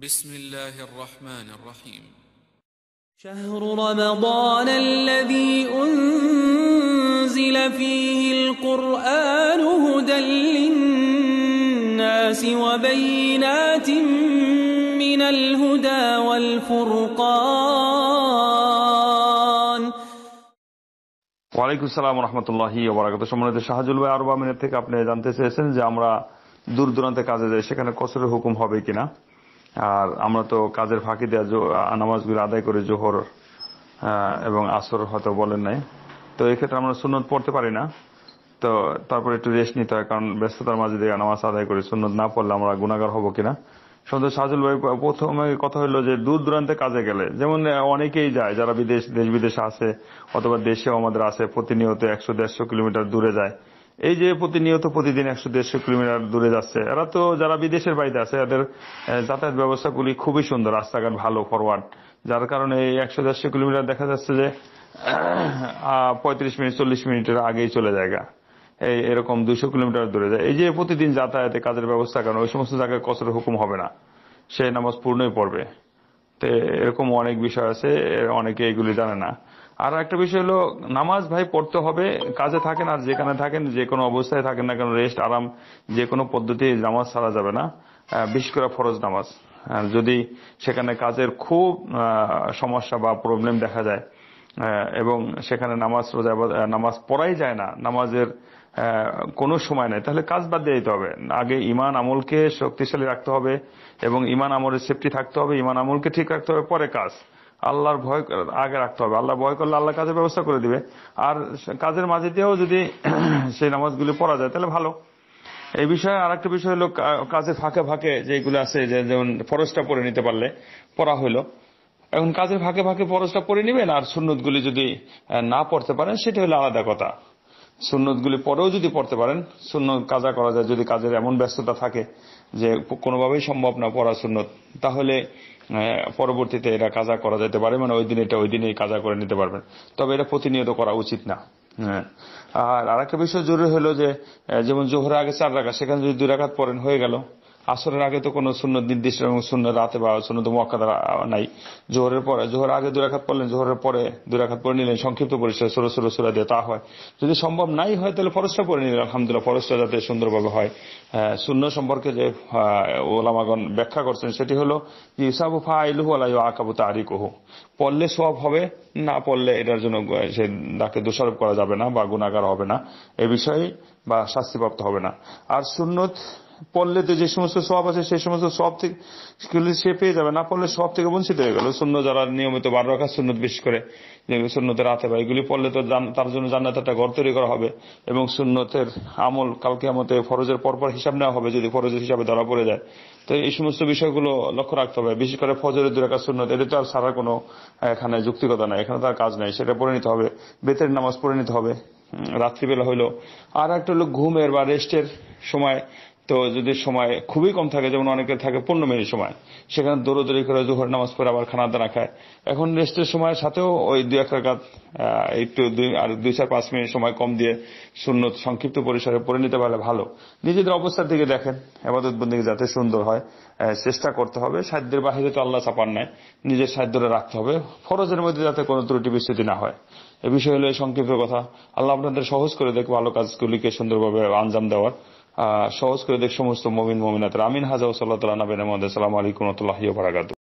بسم الله الرحمن الرحيم شهر رمضان الذي أنزل فيه القرآن هدى للناس وبينات من الهدى والفرقان ওয়ালাইকুম সালাম রহমতুল্লাহ ওবরাকাত সম্মানিত শাহজুল ভাই আরব আমিনের থেকে আপনি জানতে চেয়েছেন যে আমরা দূর দূরান্তে কাজে যাই সেখানে কসরের হুকুম হবে কিনা আর আমরা তো কাজের ফাঁকি দেওয়া নামাজগুলো আদায় করে জোহর এবং আসর হয়তো বলেন নাই তো এক্ষেত্রে আমরা সুন্নত পড়তে পারি না তো তারপরে একটু রেস্ট নিতে হয় কারণ ব্যস্ততার মাঝে দিয়ে নামাজ আদায় করে সুন্নত না পড়লে আমরা গুণাগার হবো কিনা সন্ধ্যা সাজুল ভাই প্রথমে কথা হলো যে দূর দূরান্তে কাজে গেলে যেমন অনেকেই যায় যারা বিদেশ দেশ বিদেশে আসে অথবা দেশেও আমাদের আসে প্রতিনিয়ত একশো দেড়শো কিলোমিটার দূরে যায় এই যে প্রতিনিয়ত প্রতিদিন একশো দেড়শো কিলোমিটার দূরে যাচ্ছে এরা তো যারা বিদেশের বাড়িতে আছে এদের যাতায়াত ব্যবস্থাগুলি খুবই সুন্দর রাস্তাঘাট ভালো ফরওয়ার্ড যার কারণে এই একশো দেড়শো কিলোমিটার দেখা যাচ্ছে যে পঁয়ত্রিশ মিনিট চল্লিশ মিনিটের আগেই চলে যায়গা এই এরকম দুইশো কিলোমিটার দূরে যায় এই যে প্রতিদিন যাতায়াতে কাজের ব্যবস্থা কারণ ওই সমস্ত জায়গায় কসর হুকুম হবে না সে নামাজ পূর্ণই পড়বে তো এরকম অনেক বিষয় আছে অনেকে এগুলি জানে না আর একটা বিষয় হলো নামাজ ভাই পড়তে হবে কাজে থাকেন আর যেখানে থাকেন যে কোনো অবস্থায় থাকেন না কেন রেস্ট আরাম যে কোনো পদ্ধতি নামাজ ছাড়া যাবে না বিশেষ করে ফরজ নামাজ যদি সেখানে কাজের খুব সমস্যা বা প্রবলেম দেখা যায় এবং সেখানে নামাজ রোজা নামাজ পড়াই যায় না নামাজের কোনো সময় নেই তাহলে কাজ বাদ দিয়ে দিতে হবে আগে ইমান আমলকে শক্তিশালী রাখতে হবে এবং ইমান আমলের সেফটি থাকতে হবে ইমান আমলকে ঠিক রাখতে হবে পরে কাজ আল্লাহর ভয় আগে রাখতে হবে আল্লাহ ভয় করলে আল্লাহ কাজের ব্যবস্থা করে দিবে আর কাজের মাঝে দিয়েও যদি সেই নামাজগুলি পড়া যায় তাহলে ভালো এই বিষয়ে আর একটা বিষয় হলো কাজে ফাঁকে ফাঁকে যেগুলো আছে যে যেমন ফরজটা পরে নিতে পারলে পড়া হইল এখন কাজের ফাঁকে ফাঁকে ফরজটা পরে নেবেন আর সুন্নতগুলি যদি না পড়তে পারেন সেটা হলো আলাদা কথা সুন্নতগুলি পরেও যদি পড়তে পারেন সুন্নত কাজা করা যায় যদি কাজের এমন ব্যস্ততা থাকে যে কোনোভাবেই সম্ভব না পড়া সুন্নত তাহলে পরবর্তীতে এরা কাজা করা যেতে পারে মানে ওই দিন এটা ওই দিনেই কাজা করে নিতে পারবেন তবে এটা প্রতিনিয়ত করা উচিত না হ্যাঁ আর আরেকটা বিষয় জরুরি হলো যে যেমন জোহরের আগে চার রাখা সেখানে যদি দুই রাখাত পরেন হয়ে গেল আসরের আগে তো কোন শূন্য নির্দিষ্ট এবং শূন্য রাতে বা সুন্নত মোয়াক্কাদা নাই জোহরের পরে জোহর আগে দুরাখাত পড়লেন জোহরের পরে দুরাখাত পড়ে নিলেন সংক্ষিপ্ত পরিসরে ষোলো ষোলো সুরা দিয়ে তা হয় যদি সম্ভব নাই হয় তাহলে ফরজটা পড়ে নিলেন আলহামদুলিল্লাহ ফরজটা যাতে সুন্দরভাবে হয় শূন্য হ্যাঁ, সম্পর্কে যে ওলামাগণ ব্যাখ্যা করছেন সেটি হল যে ইসাবু ফা আইলু আলাই আকাবু কহু পড়লে সব হবে না পড়লে এটার জন্য সে তাকে দোষারোপ করা যাবে না বা গুণাগার হবে না এ বিষয়ে বা শাস্তিপ্রাপ্ত হবে না আর সুন্নত পড়লে তো যে সমস্ত সব আছে সেই সমস্ত সব থেকে সে পেয়ে যাবে না পড়লে সব থেকে বঞ্চিত হয়ে গেল শূন্য যারা নিয়মিত বার রাখা সুন্নত বেশি করে সুন্নতের রাতে বা এগুলি পড়লে তো তার জন্য জান্নাত একটা ঘর তৈরি করা হবে এবং সুন্নতের আমল কালকে আমাদের ফরজের পরপর হিসাব নেওয়া হবে যদি ফরজের হিসাবে ধরা পড়ে যায় তো এই সমস্ত বিষয়গুলো লক্ষ্য রাখতে হবে বিশেষ করে ফজরের দুরাকা সুন্নত এটা তো আর সারা কোনো এখানে যুক্তিকতা নাই এখানে তার কাজ নাই সেটা পড়ে নিতে হবে বেতের নামাজ পড়ে নিতে হবে রাত্রিবেলা হইলো আর একটা হলো ঘুমের বা রেস্টের সময় তো যদি সময় খুবই কম থাকে যেমন অনেকে থাকে পনেরো মিনিট সময় সেখানে দৌড়দৌড়ি করে জোহর নামাজ পড়ে আবার খানা দানা খায় এখন রেস্টের সময়ের সাথেও ওই দুই এক রাকাত একটু দুই আর দুই চার পাঁচ মিনিট সময় কম দিয়ে শূন্য সংক্ষিপ্ত পরিসরে পড়ে নিতে পারলে ভালো নিজেদের অবস্থার দিকে দেখেন আবাদত বন্দীকে যাতে সুন্দর হয় চেষ্টা করতে হবে সাধ্যের বাহিরে তো আল্লাহ চাপার নাই নিজের সাধ্যটা রাখতে হবে ফরজের মধ্যে যাতে কোনো ত্রুটি বিস্তৃতি না হয় এ বিষয় হলো সংক্ষিপ্ত কথা আল্লাহ আপনাদের সহজ করে দেখবো ভালো কাজগুলিকে সুন্দরভাবে আঞ্জাম দেওয়ার সহজ করে দেখ সমস্ত মমিন মমিনাত আমিন হাজা সাল্লাহ নবীন আহমদ সালাম আলাইকুম রহমতুল্লাহি বারাকাতু